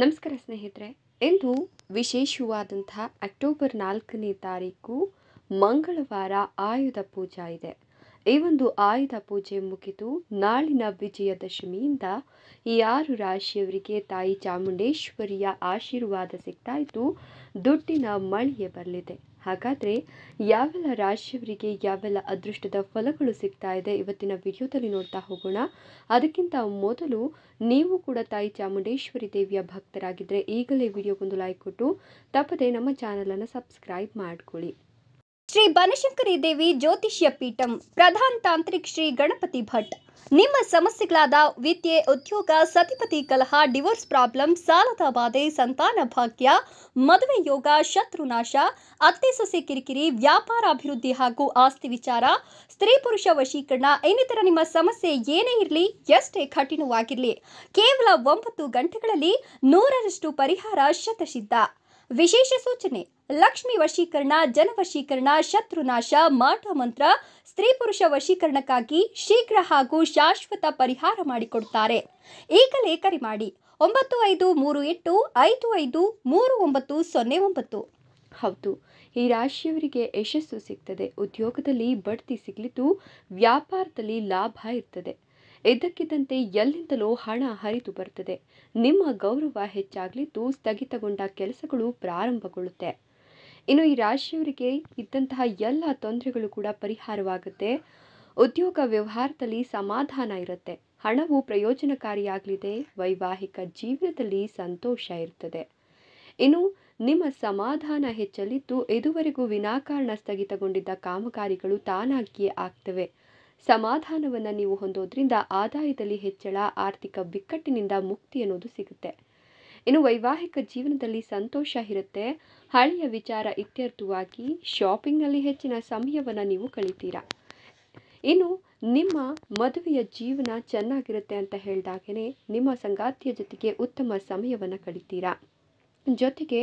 ನಮಸ್ಕಾರ ಸ್ನೇಹಿತರೆ ಇಂದು ವಿಶೇಷವಾದಂತಹ ಅಕ್ಟೋಬರ್ ನಾಲ್ಕನೇ ತಾರೀಕು ಮಂಗಳವಾರ ಆಯುಧ ಪೂಜಾ ಇದೆ ಈ ಒಂದು ಆಯುಧ ಪೂಜೆ ಮುಗಿದು ನಾಳಿನ ವಿಜಯದಶಮಿಯಿಂದ ಈ ಆರು ರಾಶಿಯವರಿಗೆ ತಾಯಿ ಚಾಮುಂಡೇಶ್ವರಿಯ ಆಶೀರ್ವಾದ ಸಿಗ್ತಾ ಇದ್ದು ದುಡ್ಡಿನ ಮಳಿಗೆ ಬರಲಿದೆ ಹಾಗಾದರೆ ಯಾವೆಲ್ಲ ರಾಶಿಯವರಿಗೆ ಯಾವೆಲ್ಲ ಅದೃಷ್ಟದ ಫಲಗಳು ಸಿಗ್ತಾ ಇದೆ ಇವತ್ತಿನ ವಿಡಿಯೋದಲ್ಲಿ ನೋಡ್ತಾ ಹೋಗೋಣ ಅದಕ್ಕಿಂತ ಮೊದಲು ನೀವು ಕೂಡ ತಾಯಿ ಚಾಮುಂಡೇಶ್ವರಿ ದೇವಿಯ ಭಕ್ತರಾಗಿದ್ದರೆ ಈಗಲೇ ವಿಡಿಯೋಗೊಂದು ಲೈಕ್ ಕೊಟ್ಟು ತಪ್ಪದೆ ನಮ್ಮ ಚಾನಲನ್ನು ಸಬ್ಸ್ಕ್ರೈಬ್ ಮಾಡಿಕೊಳ್ಳಿ ಶ್ರೀ ಬನಶಂಕರಿ ದೇವಿ ಜ್ಯೋತಿಷ್ಯ ಪೀಠಂ ಪ್ರಧಾನ ತಾಂತ್ರಿಕ್ ಶ್ರೀ ಗಣಪತಿ ಭಟ್ ನಿಮ್ಮ ಸಮಸ್ಯೆಗಳಾದ ವಿದ್ಯೆ ಉದ್ಯೋಗ ಸತಿಪತಿ ಕಲಹ ಡಿವೋರ್ಸ್ ಪ್ರಾಬ್ಲಮ್ ಸಾಲದ ಬಾಧೆ ಸಂತಾನ ಭಾಗ್ಯ ಮದುವೆ ಯೋಗ ಶತ್ರುನಾಶ ಅತ್ತೆ ಸೊಸೆ ಕಿರಿಕಿರಿ ವ್ಯಾಪಾರ ಅಭಿವೃದ್ಧಿ ಹಾಗೂ ಆಸ್ತಿ ವಿಚಾರ ಸ್ತ್ರೀ ಪುರುಷ ವಶೀಕರಣ ಇನ್ನಿತರ ನಿಮ್ಮ ಸಮಸ್ಯೆ ಏನೇ ಇರಲಿ ಎಷ್ಟೇ ಕಠಿಣವಾಗಿರಲಿ ಕೇವಲ ಒಂಬತ್ತು ಗಂಟೆಗಳಲ್ಲಿ ನೂರರಷ್ಟು ಪರಿಹಾರ ಶತಸಿದ್ಧ ವಿಶೇಷ ಸೂಚನೆ ಲಕ್ಷ್ಮಿ ವಶೀಕರಣ ಜನವಶೀಕರಣ ಶತ್ರುನಾಶ ಮಾಟ ಮಂತ್ರ ಸ್ತ್ರೀ ಪುರುಷ ವಶೀಕರಣಕ್ಕಾಗಿ ಶೀಘ್ರ ಹಾಗೂ ಶಾಶ್ವತ ಪರಿಹಾರ ಮಾಡಿಕೊಡುತ್ತಾರೆ ಈಗಲೇ ಕರೆ ಮಾಡಿ ಒಂಬತ್ತು ಐದು ಮೂರು ಎಂಟು ಐದು ಐದು ಮೂರು ಒಂಬತ್ತು ಸೊನ್ನೆ ಒಂಬತ್ತು ಹೌದು ಈ ರಾಶಿಯವರಿಗೆ ಯಶಸ್ಸು ಸಿಗ್ತದೆ ಉದ್ಯೋಗದಲ್ಲಿ ಬಡ್ತಿ ಸಿಗಲಿದ್ದು ವ್ಯಾಪಾರದಲ್ಲಿ ಲಾಭ ಇರ್ತದೆ ಇದ್ದಕ್ಕಿದ್ದಂತೆ ಎಲ್ಲಿಂದಲೋ ಹಣ ಹರಿದು ಬರ್ತದೆ ನಿಮ್ಮ ಗೌರವ ಹೆಚ್ಚಾಗಲಿದ್ದು ಸ್ಥಗಿತಗೊಂಡ ಕೆಲಸಗಳು ಪ್ರಾರಂಭಗೊಳ್ಳುತ್ತೆ ಇನ್ನು ಈ ರಾಶಿಯವರಿಗೆ ಇದ್ದಂತಹ ಎಲ್ಲ ತೊಂದರೆಗಳು ಕೂಡ ಪರಿಹಾರವಾಗುತ್ತೆ ಉದ್ಯೋಗ ವ್ಯವಹಾರದಲ್ಲಿ ಸಮಾಧಾನ ಇರುತ್ತೆ ಹಣವು ಪ್ರಯೋಜನಕಾರಿಯಾಗಲಿದೆ ವೈವಾಹಿಕ ಜೀವನದಲ್ಲಿ ಸಂತೋಷ ಇರ್ತದೆ ಇನ್ನು ನಿಮ್ಮ ಸಮಾಧಾನ ಹೆಚ್ಚಲಿದ್ದು ಇದುವರೆಗೂ ವಿನಾಕಾರಣ ಸ್ಥಗಿತಗೊಂಡಿದ್ದ ಕಾಮಗಾರಿಗಳು ತಾನಾಗಿಯೇ ಆಗ್ತವೆ ಸಮಾಧಾನವನ್ನು ನೀವು ಹೊಂದೋದ್ರಿಂದ ಆದಾಯದಲ್ಲಿ ಹೆಚ್ಚಳ ಆರ್ಥಿಕ ಬಿಕ್ಕಟ್ಟಿನಿಂದ ಮುಕ್ತಿ ಅನ್ನೋದು ಸಿಗುತ್ತೆ ಇನ್ನು ವೈವಾಹಿಕ ಜೀವನದಲ್ಲಿ ಸಂತೋಷ ಇರುತ್ತೆ ಹಳೆಯ ವಿಚಾರ ಇತ್ಯರ್ಥವಾಗಿ ಶಾಪಿಂಗ್ನಲ್ಲಿ ಹೆಚ್ಚಿನ ಸಮಯವನ್ನು ನೀವು ಕಳಿತೀರಾ ಇನ್ನು ನಿಮ್ಮ ಮದುವೆಯ ಜೀವನ ಚೆನ್ನಾಗಿರುತ್ತೆ ಅಂತ ಹೇಳಿದಾಗೇ ನಿಮ್ಮ ಸಂಗಾತಿಯ ಜೊತೆಗೆ ಉತ್ತಮ ಸಮಯವನ್ನು ಕಳಿತೀರಾ ಜೊತೆಗೆ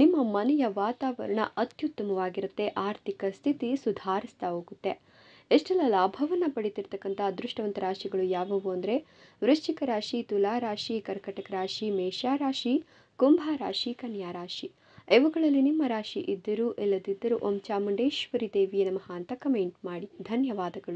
ನಿಮ್ಮ ಮನೆಯ ವಾತಾವರಣ ಅತ್ಯುತ್ತಮವಾಗಿರುತ್ತೆ ಆರ್ಥಿಕ ಸ್ಥಿತಿ ಸುಧಾರಿಸ್ತಾ ಹೋಗುತ್ತೆ ಎಷ್ಟೆಲ್ಲ ಲಾಭವನ್ನು ಪಡೀತಿರ್ತಕ್ಕಂಥ ಅದೃಷ್ಟವಂತ ರಾಶಿಗಳು ಯಾವುವು ಅಂದರೆ ವೃಶ್ಚಿಕ ರಾಶಿ ತುಲಾ ರಾಶಿ ಕರ್ಕಟಕ ರಾಶಿ ಮೇಷ ರಾಶಿ ಕುಂಭ ರಾಶಿ ಕನ್ಯಾ ರಾಶಿ ಇವುಗಳಲ್ಲಿ ನಿಮ್ಮ ರಾಶಿ ಇದ್ದರೂ ಇಲ್ಲದಿದ್ದರೂ ಓಂ ಚಾಮುಂಡೇಶ್ವರಿ ದೇವಿಯ ನಮಃ ಅಂತ ಕಮೆಂಟ್ ಮಾಡಿ ಧನ್ಯವಾದಗಳು